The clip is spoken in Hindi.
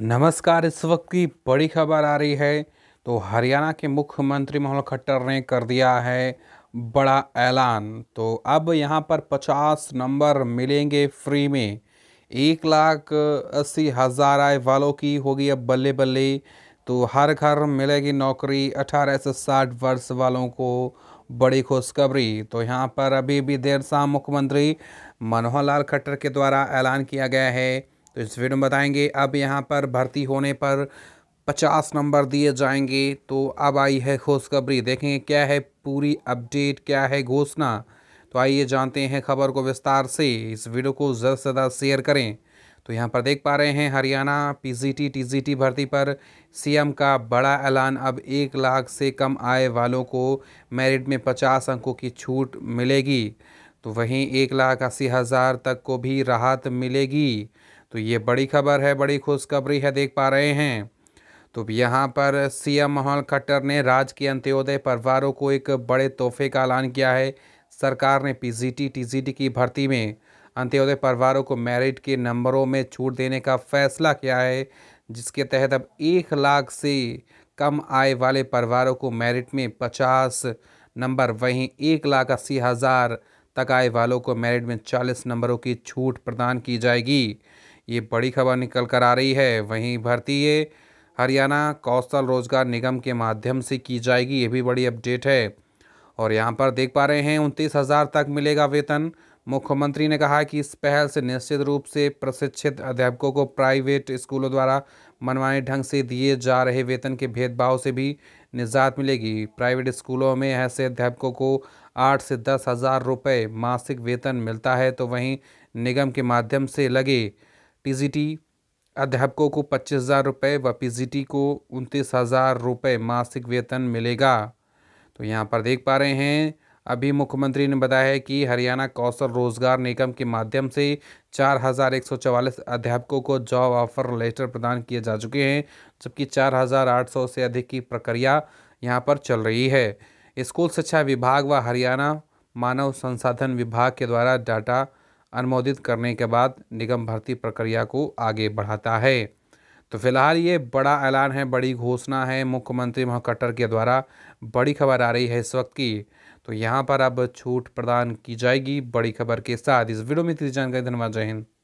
नमस्कार इस वक्त की बड़ी खबर आ रही है तो हरियाणा के मुख्यमंत्री मनोहर खट्टर ने कर दिया है बड़ा ऐलान तो अब यहाँ पर पचास नंबर मिलेंगे फ्री में एक लाख अस्सी हज़ार आय वालों की होगी अब बल्ले बल्ले तो हर घर मिलेगी नौकरी अठारह से साठ वर्ष वालों को बड़ी खुशखबरी तो यहाँ पर अभी भी देर शाम मुख्यमंत्री मनोहर लाल खट्टर के द्वारा ऐलान किया गया है तो इस वीडियो में बताएंगे अब यहाँ पर भर्ती होने पर पचास नंबर दिए जाएंगे तो अब आई है खुशखबरी देखेंगे क्या है पूरी अपडेट क्या है घोषणा तो आइए जानते हैं खबर को विस्तार से इस वीडियो को ज़्यादा से ज़्यादा शेयर करें तो यहाँ पर देख पा रहे हैं हरियाणा पीजीटी टीजीटी भर्ती पर सीएम का बड़ा ऐलान अब एक लाख से कम आय वालों को मेरिट में पचास अंकों की छूट मिलेगी तो वहीं एक लाख अस्सी हज़ार तक को भी राहत मिलेगी तो ये बड़ी खबर है बड़ी खुशखबरी है देख पा रहे हैं तो यहाँ पर सीएम मनोहर खट्टर ने राज्य के अंत्योदय परिवारों को एक बड़े तोहफे का ऐलान किया है सरकार ने पीजीटी टीजीटी की भर्ती में अंत्योदय परिवारों को मेरिट के नंबरों में छूट देने का फैसला किया है जिसके तहत अब एक लाख से कम आय वाले परिवारों को मेरिट में पचास नंबर वहीं एक लाख अस्सी हज़ार तक आय वालों को मेरिट में चालीस नंबरों की छूट प्रदान की जाएगी ये बड़ी खबर निकल कर आ रही है वहीं भर्ती ये हरियाणा कौशल रोजगार निगम के माध्यम से की जाएगी ये भी बड़ी अपडेट है और यहाँ पर देख पा रहे हैं उनतीस हज़ार तक मिलेगा वेतन मुख्यमंत्री ने कहा कि इस पहल से निश्चित रूप से प्रशिक्षित अध्यापकों को प्राइवेट स्कूलों द्वारा मनमाने ढंग से दिए जा रहे वेतन के भेदभाव से भी निजात मिलेगी प्राइवेट स्कूलों में ऐसे अध्यापकों को आठ से दस हज़ार रुपये मासिक वेतन मिलता है तो वहीं निगम के माध्यम से लगे टीजीटी अध्यापकों को पच्चीस हज़ार रुपये व पीजीटी को उनतीस हज़ार रुपये मासिक वेतन मिलेगा तो यहाँ पर देख पा रहे हैं अभी मुख्यमंत्री ने बताया है कि हरियाणा कौशल रोजगार निगम के माध्यम से चार हज़ार एक सौ चवालीस अध्यापकों को जॉब ऑफर लेटर प्रदान किए जा चुके हैं जबकि चार हज़ार आठ सौ से अधिक की प्रक्रिया यहाँ पर चल रही है स्कूल शिक्षा विभाग व हरियाणा मानव संसाधन विभाग के द्वारा डाटा अनुमोदित करने के बाद निगम भर्ती प्रक्रिया को आगे बढ़ाता है तो फिलहाल ये बड़ा ऐलान है बड़ी घोषणा है मुख्यमंत्री मनोहर कट्टर के द्वारा बड़ी खबर आ रही है इस वक्त की तो यहाँ पर अब छूट प्रदान की जाएगी बड़ी खबर के साथ इस वीडियो में इतनी जानकारी धन्यवाद जय हिंद